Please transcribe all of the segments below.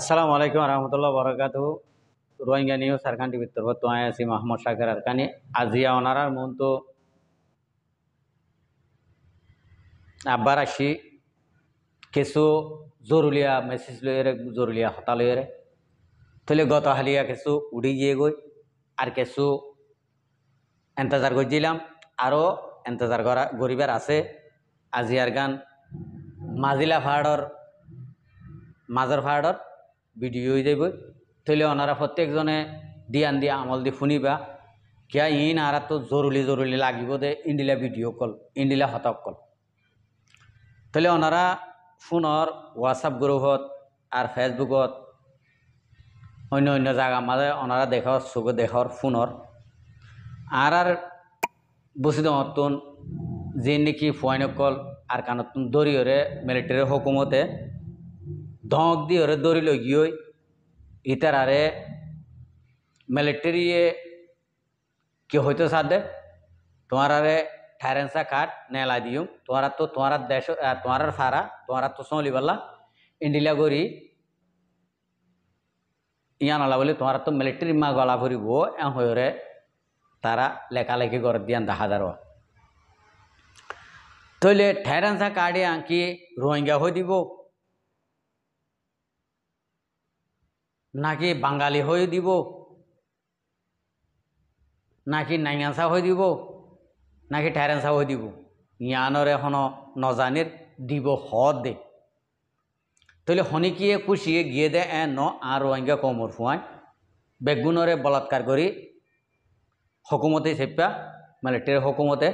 আসসালামু আলাইকুম রহমতুল্লাহ বরকাত রোহিঙ্গা নিউজ সারখান টিভির তরফ তো আছি মাহমুদ শাকের আরকানি আজিয়া ওনারার মন তো আব্বার আসি কিছু জরুলিয়া মেসেজ লইয়ে জরুলিয়া হতা লইয়ে তাহলে গত হালিয়া কিছু উড়ি গিয়ে গই আর কিছু এন্তজার করছিলাম আরও এন্তজার করা গরিবের আছে আজিয়ার গান মাজিলা ফাহাড়র মাজর ফাহাড়র ভিডিও হয়ে যাব তাহলে ওনারা প্রত্যেকজনে দিয়ান দিয়া আমল দি শুনিবা কিয়া ইন আর তো জরুরি জরুরি লাগিব দে ইন্ডিলা ভিডিও কল ইন্ডিলা হতক কল তাহলে ওনারা ফোনের হোয়াটসঅ্যাপ গ্রুপত আর ফেসবুকত অন্য অন্য জায়গা মাঝে ওনারা দেখর চুগ দেখর ফোনের আর আর বসিদ নতুন যে নাকি ফুয়াইনকল আর কানতুন দরিয়রে মিলিটারির হুকুমতে ধমক দিয়ে ওরে দড়ি লগিয়ে ইতার আরে মিলিটারিয়ে কে হইতো সাদে তোমার আরে ঠারেন্সা কাট নেলা দিও তোমারা তো তোমার দেশ তোমার সারা তোমারা তো সলিবাল্লা ইন্ডিলা গরি ইয়া নলা বলে তোমার তো মিলিটারি মা গলা ভরিব এ হয়ে তারা লেখালেখি করে দিয়ান দেখা দারোয়া তইলে ঠেরানসা কাড়ে আঁকি রোহিঙ্গা হয়ে দিব নাকি বাঙালি হয়ে দিব নাকি নাইয়াসা হয়ে দিব নাকি ঠেরেঞ্চা হয়ে দিব ইয়ানোর এখনো নজানের দিব হ দে তাহলে হনিকিয়ে কুশিয়ে গিয়ে দে এ ন আর অঙ্গে কমর ফুয়াই বেগুনরে বলাৎকার করি হকুমতে চেপা টের মানে হকুমতে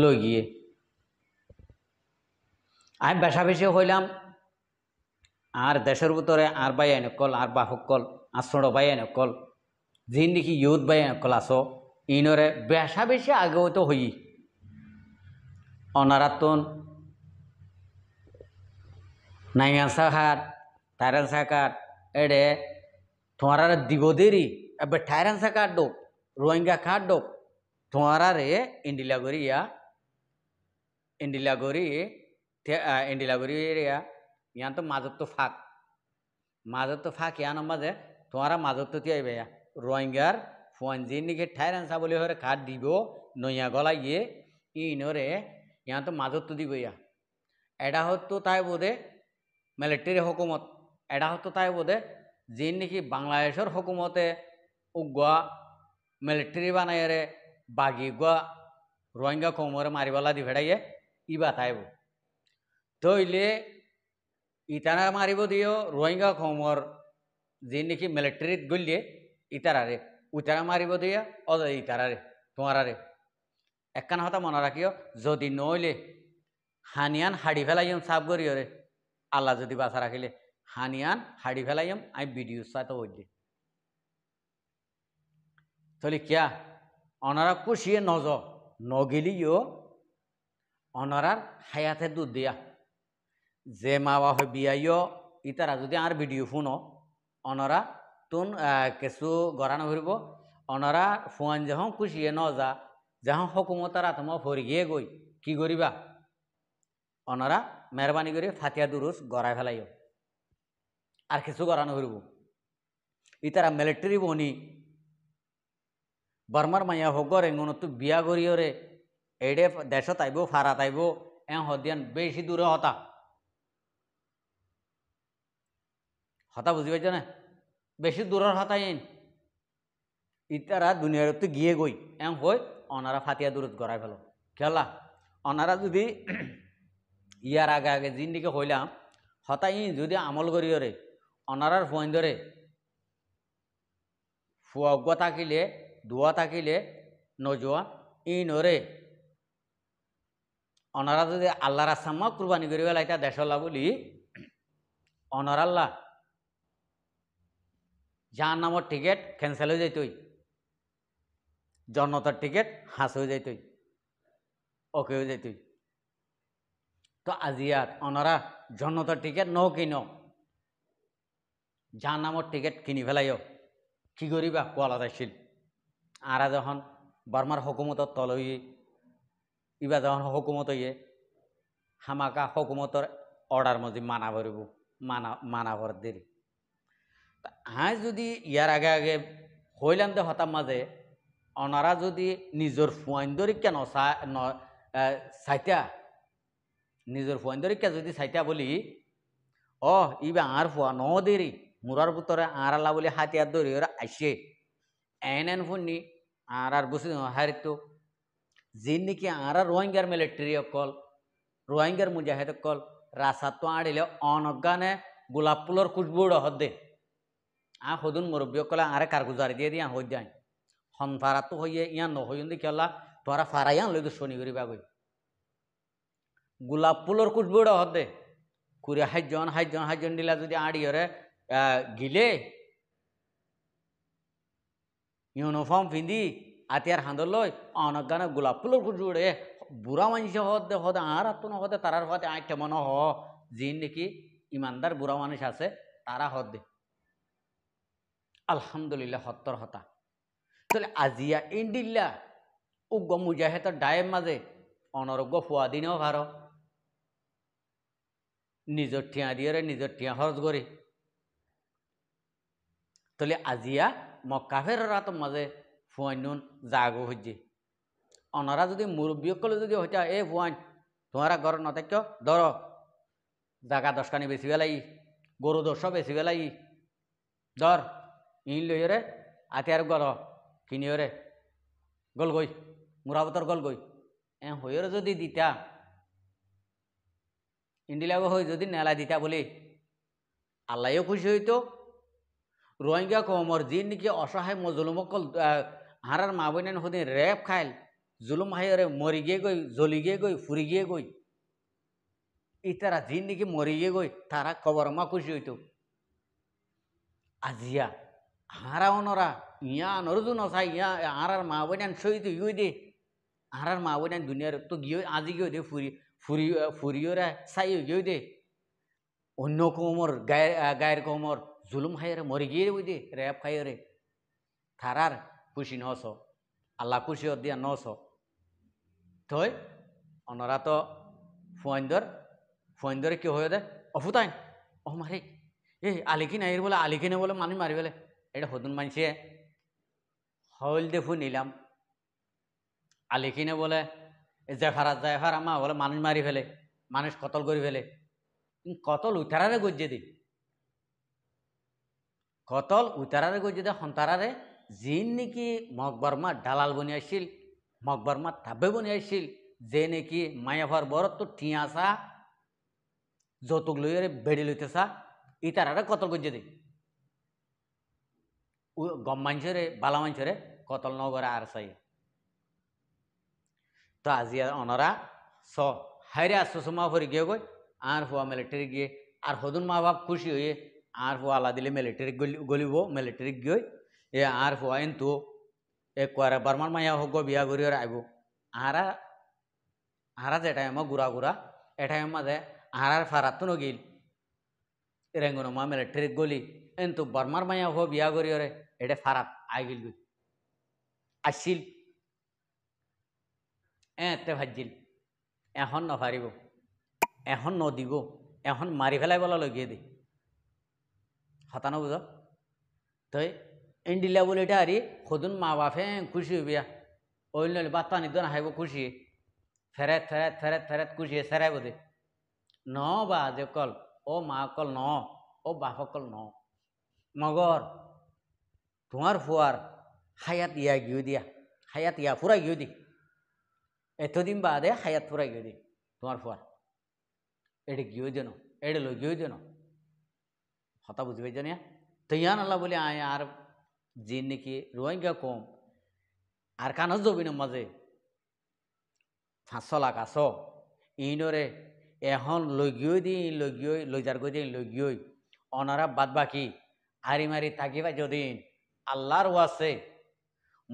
লৈ গিয়ে আমি বেসা বেশি হইলাম আর দেশের ভিতরে আর বাই আইনকল আর বাসকল আশ্রয় বাই আইনকল যি নাকি ইউথ বাই আইনকল আস ইনরে বেশা বেশি আগেও হই অনারাতন নাইয়া সাহার তাইরানসা কাট এডে তোমার দিবদেরি এবার ঠাইরানসা কাট ডোক রোহিঙ্গা খাট ডোক তোমারারে ইন্ডিলাগরিয়া ইন্ডিলাগরি ইন্ডিলাগরিয়া ইয়ানতো মাজতো ফাঁক মাজতো ফাঁক ইয়ানো মাজে তোমারা মাজতো তিয়াই বেয়া রোহিঙ্গার ফোয়ানজি নিকে ঠাইর আনসা বলে হরে খাট দিব নইয়া গলা গিয়ে ইনরে ইয়াতো মাজতো দিব ইয়া এটা হতো তাই বোধে মিলিটারি হুকুমত এটা হতো তাই বোধে যে নাকি বাংলাদেশের হকুমতে উগুয়া মিলিটারি বানাইরে বাঘি গুয়া রোহিঙ্গা কোমরে মারিবালা দি ফেড়াইয়ে ইবা তাইব তইলে ইটারা মারিব দিও রোহিঙ্গা খমর যে নাকি মিলিটারিত গলিয়ে ইটারারে উটারা মারিব দিয়া অদ ইটারারে তোমারারে একখান কথা মনে রাখিও যদি নইলে হানিয়ান হাড়ি ফেলাইম সাফ করিও রে আল্লাহ যদি বাসা রাখিলে হানিয়ান হাড়ি ফেলাইম আমি ভিডিও সাথে বললি তাহলে কিয়া অনারা কুশিয়ে নজ নগেলিও অনারার হায়াতে দুধ দিয়া যে মা বাহ বিয়াইও ইতারা যদি আর ভিডিও ফোনো অনরা তুন কিছু গড়ানো ঘুরব অনরা ফুয়ান যখন খুশিয়ে ন যা যখন হকুমতার আত্ম ফরিয়ে গই কি করিবা অনরা মেহরবানি করে ফাতিয়া দুরুস গড়াই ফেলাইও আর কিছু গড়ানো ঘুরব ইতারা মিলিটারি বনি বর্মার মাইয়া হোক রেঙ্গন তো বিয়া করিও রে এডে দেশত আইব ফারাত আইব এ হদিয়ান বেশি দূরে হতা হতা বুঝি পাইছ না বেশি দূরের হতা এন ইতারা দুনিয়ার তো গিয়ে গই এম হই অনারা ফাতিয়া দূরত গড়াই ফেল খেলা অনারা যদি ইয়ার আগে আগে জিন্দিকে হইলাম হতা ইন যদি আমল রে অনারার ফোন ধরে ফুয়াগ্য থাকিলে দোয়া থাকিলে নজোয়া ইন ওরে অনারা যদি আল্লাহর আসাম্মা কুরবানি পেলাই এটা দেশ বলি অনারাল্লাহ যার নামর টিকিট ক্যান্সেল হয়ে যাইতই জন্মতার টিকিট হাঁস হয়ে যাইতই ওকে হয়ে যাইতই তো আজি আর অনারা জন্মতার টিকিট ন কিন যার নামর টিকিট কিনি ফেলাইও কি করিবা কোয়ালা যাইছিল আরা যখন বর্মার হকুমতর তলই ইবা যখন হকুমত ইয়ে হামাকা হকুমতর অর্ডার মধ্যে মানা ভরিব মানা মানা ভর দেরি হাঁ যদি ইয়ার আগে আগে হইলাম দে হতাম মাঝে অনারা যদি নিজের ফুয়াইন্দরিকা নচা ন চাইতা নিজের ফুয়াইন্দরিকা যদি চাইতা বলি অ ইবে আর ফুয়া ন দেরি মূরার বুতরে আলা বলে হাতিয়ার দরি ওরা আইসে এন এন ফুন্নি আর আর বুঝি হারিত যে নাকি আর রোহিঙ্গার মিলিটারি অকল রোহিঙ্গার মুজাহিদ অকল তো আড়িলে অনজ্ঞানে গোলাপ ফুলর খুশবু হদ্দে আ সদুন মুরব্বীক কলে আরে কারগুজারি দিয়ে দিয়ে হৈ যায় সন তো হইয়ে ইয়া নহইন দি কেলা তোরা ফারাইয়ান লৈ শনি করি গই গোলাপ ফুলর কুটবুড় দে কুড়ি হাইজন হাইজন হাইজন দিলা যদি হরে গিলে ইউনিফর্ম পিন্ধি আতিয়ার হাঁদর লই অনেক গানে গোলাপ ফুলর কুটবুড়ে বুড়া মানুষে দে হতে আর আত্ম হদে তারার হতে আইটে মনে হ জিন নাকি ইমানদার বুড়া মানুষ আছে তারা দে আলহামদুলিল্লাহ সত্তৰ হতা তাহলে আজিয়া ইন্দিল্লা উগ্ৰ মুজাহেতৰ ডায়ে মাজে অনৰগ হোৱা দিনেও ভাৰ নিজৰ ঠিয়া দিয়েৰে নিজৰ ঠিয়া খৰচ কৰি তাহলে আজিয়া মক্কাফের রাত মাঝে নুন জাগো হইছে অনারা যদি মুরব্বীসকলে যদি হইতা এ ফুয়াইন তোমারা ঘর নতাক্য ধর জাগা দশখানি বেশি বেলাই গরু দশ বেশি বেলাই ধর ইন লইরে আতিয়ার গল কিনিয়রে গল গই মুরাবতর গল গই এ হইয়র যদি দিতা ইন্ডিলাগ হই যদি নেলা দিতা বলি আল্লাহও খুশি হইতো রোহিঙ্গা কমর যি নেকি অসহায় মজলুমকল হারার মা বইনেন হদিন রেপ খাইল জুলুম হাইরে মরি গিয়ে গই জ্বলি গিয়ে গই ফুরি গিয়ে গই ইতারা যি নেকি মরি গিয়ে গই তারা কবর মা খুশি হইতো আজিয়া হারাওনরা ইয়া নরজু নসা ইয়া আরার মা বইনান সইতে ইউ দে আরার মা বইনান দুনিয়ার তো গিয়ে আজি গিয়ে দে ফুরি ফুরি ফুরিওরা সাই গিয়ে দে অন্য কোমর গায়ের গায়ের কোমর জুলুম খাইরে মরি গিয়ে ওই দে র্যাপ খাইরে থারার খুশি নস আল্লাহ খুশি দিয়া নস থই অনরা তো ফুয়েন্দর ফুয়েন্দরে কি হয়ে দে অফুতাইন অহ মারি এ আলিকি নাই বলে আলিকি নে বলে মানি মারি বলে এটা হতুন মানছে হল দেখু নিলাম আলিখিনে বলে জেফারা জেফার মা বলে মানুষ মারি ফেলে মানুষ কতল করে ফেলে কতল উতারারে গজ্জে দি কতল উতারারে গজ্জে দে সন্তারারে যিন নেকি মকবর্মা ডালাল বনিয়াইছিল মকবর্মা থাব্বে বনিয়াইছিল যে নেকি মায়াভার বরত তো টিয়াসা যৌতুক লইয়ারে বেড়ি লইতেছা ইতারারে কতল গজ্জে দেয় গম বালা గమ్మంచూరి কতল కొత్తలనో కూడా అరసాయి তো আজি অনরা স হাইরে আসছো সোমা ফরি গিয়ে গই আর হুয়া মিলিটারি গিয়ে আর হদুন মা বাপ খুশি হয়ে আর হুয়া আলা দিলে মিলিটারি গলিব মিলিটারি গিয়ে এ আর হুয়া কিন্তু এ কুয়ারে বার্মার মাইয়া হোক বিয়া ঘুরি আইব আহারা আহারা যে টাইমে গুড়া গুড়া এ টাইম মাঝে আহারার ফারাত নগিল রেঙ্গুনো মা মিলিটারি গলি কিন্তু বার্মার মাইয়া হো বিয়া ঘুরি এটা ফারাপ আইগিল গই আসছিল এতে ভাজিল এখন নভারিব এখন নদিব এখন মারি ফেলাই বলা লগিয়ে দে হতা নবুঝ তই ইন্ডিলা বলে এটা আরে সদুন মা বাপে খুশি হবিয়া ওই নইলে বাত্তা নিদ হাইব খুশি ফেরেত ফেরেত ফেরেত ফেরেত খুশি সেরাই বোধে ন বা যে কল ও মা কল ন ও বাপ কল ন মগর তোমার ফুয়ার হায়াত ইয়া গিয়ে দিয়া হায়াত ইয়া ফুরাই গিয়ে দি এতদিন বাদে হায়াত ফুরাই গিয়ে দি তোমার ফুয়ার এটি গিয়ে যেন এটি লো গিয়ে যেন হতা বুঝবে জানি তৈয়ান আল্লাহ বলে আয় আর জিন নাকি রোহিঙ্গা কম আর জবি না মাঝে পাঁচশো লাখ আস ইনরে এখন লগিয়ে দিন লগিয়ে লইজার গদিন লগিয়ে অনারা বাদ বাকি আরি মারি থাকিবা যদিন আল্লাহর ওয়াসে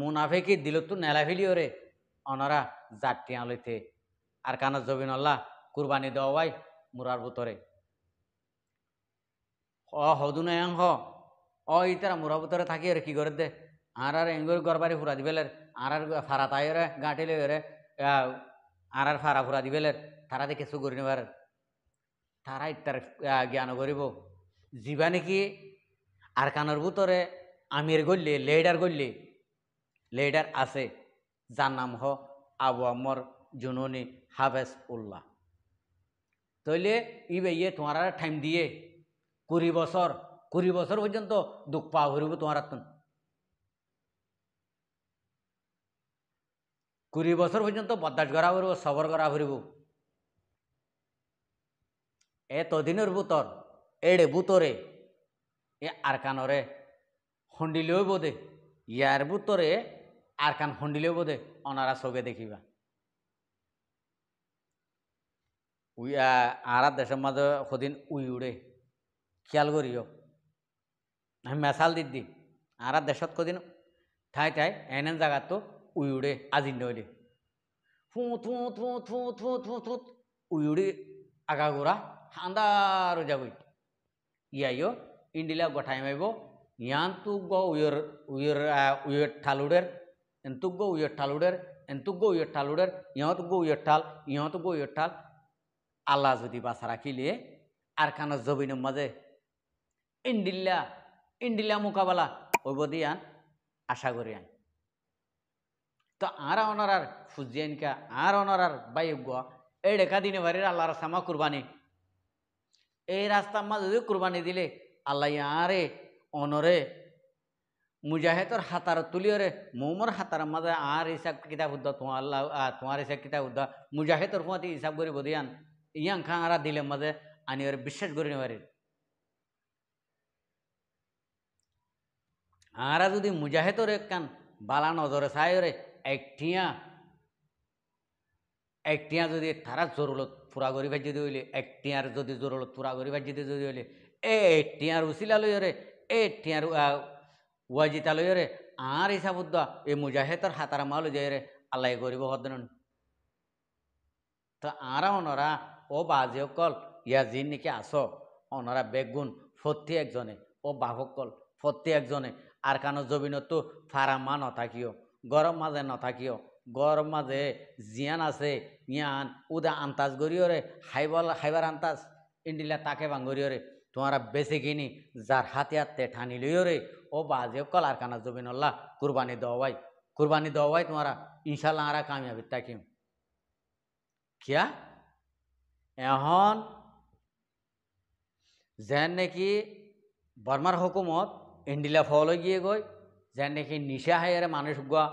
মুনাফেকি দিল তো নেলা ফেলিও রে অনরা জাতটি আলোতে আর কানা জবিন আল্লাহ কুরবানি দেওয়াই মুরার বুতরে অ হদুন এং হ অ ইতারা মুরার বুতরে থাকি আর কি করে দে আর আর এঙ্গুর গরবারি ফুরা দিবেলের আর আর ফারা তাই রে গাঁটে লই রে আর আর ফারা ফুরা দিবেলের তারা দেখে কিছু নেবার তারা ইত্যার জ্ঞান করিব জীবা নাকি আর কানোর বুতরে আমির গল্লি লেডার গল্লি লেডার আছে যার নাম হ আবু আমর জুনুনি হাফেজ উল্লাহ তইলে ই বেয়ে তোমার টাইম দিয়ে কুড়ি বছর কুড়ি বছর পর্যন্ত দুঃখ পাওয়া ঘুরব তোমার আত্মন কুড়ি বছর পর্যন্ত বদাস করা ঘুরব সবর করা ঘুরব এ তদিনের বুতর এড়ে বুতরে এ আরকানরে হন্ডিলেও বোধে ইয়ার বুতরে আর কান হন্ডিলেও বোধে অনারা চোখে দেখিবা উই আর দেশের মাঝে সদিন উই উড়ে খেয়াল করিও আমি মেশাল দি আর দেশত কদিন ঠাই ঠাই এন এন তো উই উড়ে আজি নইলে থু থু থু থু থু থু থু উই উড়ে আগা হান্দার যাবই ইয়াইও ইন্ডিলা গঠাই মাইব യാന്തൂഗോ ഉയർ ഉയർ ഉയർട്ടാലുടർ എന്തുഗോ ഉയർട്ടാലുടർ എന്തുഗോ উয়ঠালুডের ইহঁতগো উয়ঠাল ইহঁতগো উয়ঠাল আল্লাহ যদি বাসা রাখিলে আর কানা জবিনের মাঝে ইন্ডিল্লা ইন্ডিল্লা মোকাবেলা ওইব দিয়ান আশা করি আন তো আর অনারার ফুজিয়ানকা আর অনারার বাইক এই ডেকা দিনে বাড়ির আল্লাহ রাস্তামা কুরবানি এই রাস্তার মাঝে যদি কুরবানি দিলে আল্লাহ আরে অনরে মুজাহেদর হাতার তুলিয়রে মোমর হাতার মাঝে আর হিসাব কিতাব উদ্ধ তোমার আল্লাহ তোমার হিসাব কিতাব উদ্ধ মুজাহেদর হুয়াতে হিসাব করে বদিয়ান ইয়াং খাঙারা দিলে মাঝে আনি ওর বিশ্বাস করে নেওয়ারি আরা যদি মুজাহেদর একখান বালা নজরে সায়রে একটিয়া একটিয়া যদি তারা জরুরত পুরা করি ভাজি হইলে একটিয়ার যদি জরুরত পুরা করি ভাজি যদি হইলে এ একটিয়ার উচিলা লইরে এ টিয়ার ওয়া জিতা লইরে আর হিসাবুদ্দ এ মুজাহেতর হাতার মাল জয়রে আল্লাহ গরিব হদন তো আঁৰা অনরা ও বাজে কল ইয়া জিন আছ আস অনরা বেগুন ফত্তি একজনে ও কল ফত্তি একজনে আর কানো জবিনত ফারামা নথাকিও গরম মাঝে নথাকিও গরম মাঝে জিয়ান আছে ইয়ান উদা আন্তাজ গরিয়রে হাইবল হাইবার আন্তাজ ইন্ডিলা তাকে বাঙ্গরিয়রে তোমার বেশি কিনি যার হাতে হাতে ঠানি লইও রে ও বাজে কলার কানা জবিনুল্লাহ কুরবানি দেওয়াই কুরবানি দেওয়াই তোমারা ইনশাল্লাহ আর কামিয়াবি তাকিম কিয়া এখন যেন নাকি বর্মার হুকুমত ইন্ডিলা ফল গিয়ে গই যেন নাকি নিশা হাইয়ারে মানুষ গুয়া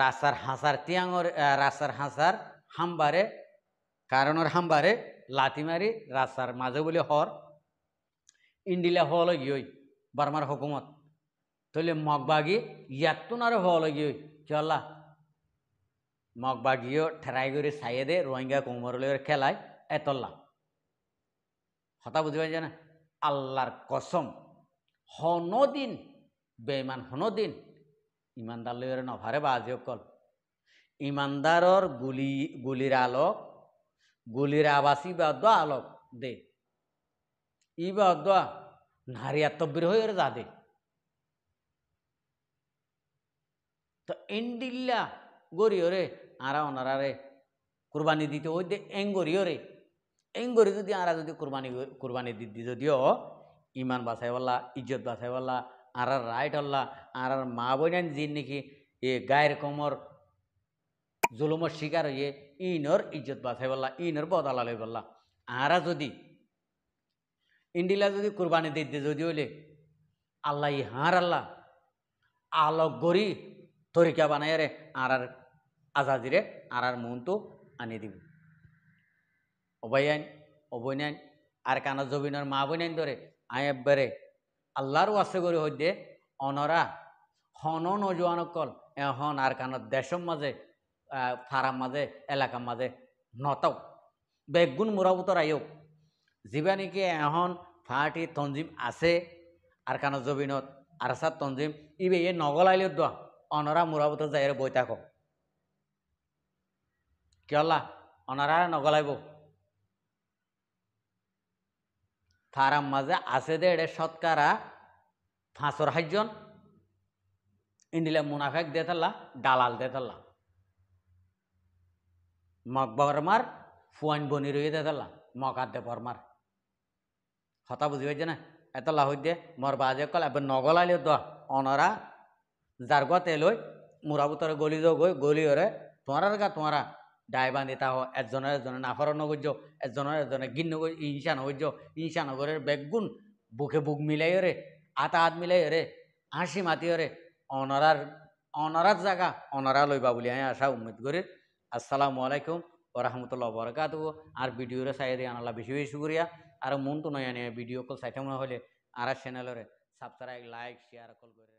রাস্তার হাসার তিয়াঙর রাস্তার হাসার হামবারে কারণের হামবারে লাথি মারি রাস্তার মাঝে বলে হর ইন্ডিলা হল গিয়ে বার্মার হকুমত তইলে মগবাগি ইয়াতন আর হল গিয়ে চল্লা মগবাগিও ঠেরাই করে সাইয়ে দে রোহিঙ্গা কুমরলের খেলায় এতল্লা হতা বুঝবেন যে না আল্লাহর কসম হনদিন বেমান হনদিন ইমানদার লয়ের নভারে বাজে কল ইমানদারর গুলি গুলির আলো গুলির আবাস বা দোয়া আলোক দে ই বা দোয়া নারিয়া তব্বির হয়ে যা দে তো এন্ডিল্লা গরি ওরে আরা ওনারা রে কোরবানি দিতে ওই দে এং ওরে এং গরি যদি আরা যদি কোরবানি কোরবানি দিতে যদিও ইমান বললা ইজ্জত বললা আরার রাইট হল্লা আরার মা বোনেন জিন নাকি এ গায়ের কোমর জুলুমর শিকার হইয়ে ইনর ইজ্জত বাঁচাই বললা ইনর লই বললা আহারা যদি ইন্ডিলা যদি কুরবানি দিতে যদি হইলে আল্লাহ ই হাঁর আল্লাহ আলক গড়ি তরিকা বানাই রে আর আর আজাদিরে আর মন তো আনি দিব অবয় আইন অবৈন আইন আর কানা জবিনর মা বইন আইন ধরে আয় একবারে আল্লাহর ওয়াসে করে হইতে অনরা হন নজওয়ানকল এখন আর কানত দেশম মাঝে ফারাম মাঝে এলাকার মাঝে নতাও বেগুন মুরাবুতর আয়োগ যিবা নেকি এখন ফাটি তঞ্জিম আছে আর কানো জবিনত আরসাদ তঞ্জিম ইবে এ নগলাইলে দোয়া অনরা মুরাবুতর যাই বই থাকো কেলা অনরা নগলাইব ফারাম মাঝে আছে দে এডে সৎকারা ফাঁসর হাইজন ইন্ডিলে মুনাফেক দিয়ে থাল্লা ডালাল দিয়ে থাল্লা মগ ফুয়ান বনি রইয়ে দেতলা মকাদ্দে বর্মার হতা বুঝি পাইছে না এতলা দে মর বাজে কল এবার নগলাইলে দ অনরা জারগতে লই মুরাবুতরে গলি দ গই গলি ওরে তোমার গা তোমারা ডাই হ তাহ একজনের একজনে নাফর নগজ্য একজনের একজনে গিন্ন ইনসা নগজ্য ইনসা নগরের বেগুন বুকে বুক মিলাই রে আতা হাত মিলাই রে হাসি মাতি রে অনরার অনরার জায়গা অনরা লইবা বলি আশা উম্মিদ করির আসসালামু আলাইকুম ও রহমতুল্লাহ বরকাত আর ভিডিওরে দিয়ে আনালা বেশি বেশি শুক্রিয়া আর মন তো নয় আনিয়া ভিডিও কল সাইটে মনে হলে আর চ্যানেলের সাবস্ক্রাইব লাইক শেয়ার কল করে